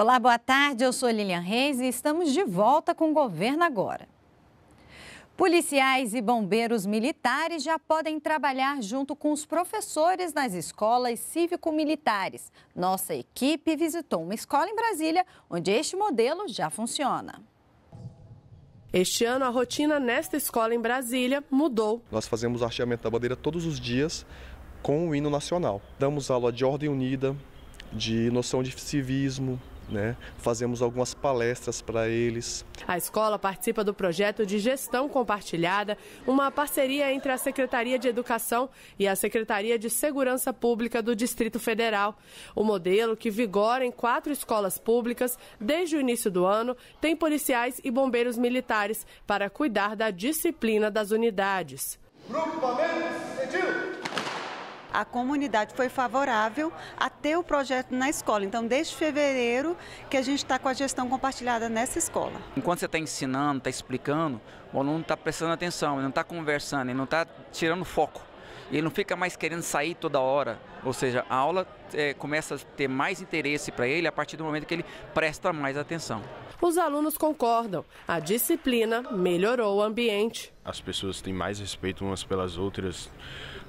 Olá, boa tarde. Eu sou Lilian Reis e estamos de volta com o Governo Agora. Policiais e bombeiros militares já podem trabalhar junto com os professores nas escolas cívico-militares. Nossa equipe visitou uma escola em Brasília onde este modelo já funciona. Este ano, a rotina nesta escola em Brasília mudou. Nós fazemos o arteamento da bandeira todos os dias com o hino nacional. Damos aula de ordem unida, de noção de civismo, né? Fazemos algumas palestras para eles. A escola participa do projeto de gestão compartilhada, uma parceria entre a Secretaria de Educação e a Secretaria de Segurança Pública do Distrito Federal. O modelo, que vigora em quatro escolas públicas desde o início do ano, tem policiais e bombeiros militares para cuidar da disciplina das unidades. Grupo a comunidade foi favorável a ter o projeto na escola. Então, desde fevereiro que a gente está com a gestão compartilhada nessa escola. Enquanto você está ensinando, está explicando, o aluno está prestando atenção, ele não está conversando, ele não está tirando foco e ele não fica mais querendo sair toda hora. Ou seja, a aula é, começa a ter mais interesse para ele a partir do momento que ele presta mais atenção. Os alunos concordam, a disciplina melhorou o ambiente. As pessoas têm mais respeito umas pelas outras.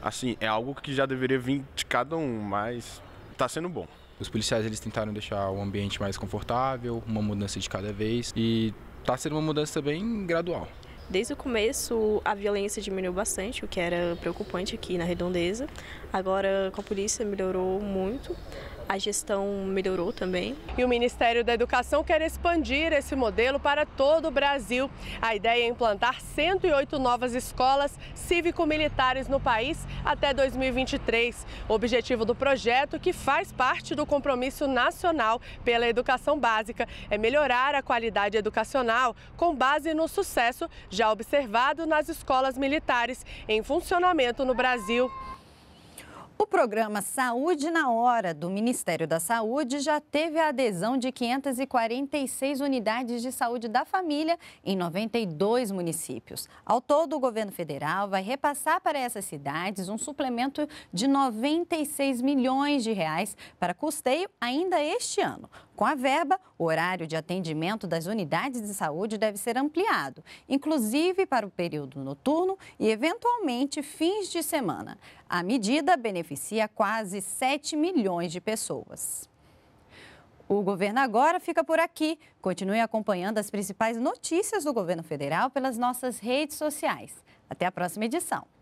Assim, é algo que já deveria vir de cada um, mas está sendo bom. Os policiais eles tentaram deixar o ambiente mais confortável, uma mudança de cada vez e está sendo uma mudança bem gradual. Desde o começo, a violência diminuiu bastante, o que era preocupante aqui na Redondeza. Agora, com a polícia, melhorou muito a gestão melhorou também. E o Ministério da Educação quer expandir esse modelo para todo o Brasil. A ideia é implantar 108 novas escolas cívico-militares no país até 2023. O objetivo do projeto, que faz parte do compromisso nacional pela educação básica, é melhorar a qualidade educacional com base no sucesso já observado nas escolas militares em funcionamento no Brasil. O programa Saúde na Hora do Ministério da Saúde já teve a adesão de 546 unidades de saúde da família em 92 municípios. Ao todo, o governo federal vai repassar para essas cidades um suplemento de 96 milhões de reais para custeio ainda este ano. Com a verba, o horário de atendimento das unidades de saúde deve ser ampliado, inclusive para o período noturno e, eventualmente, fins de semana. A medida beneficia quase 7 milhões de pessoas. O governo agora fica por aqui. Continue acompanhando as principais notícias do governo federal pelas nossas redes sociais. Até a próxima edição.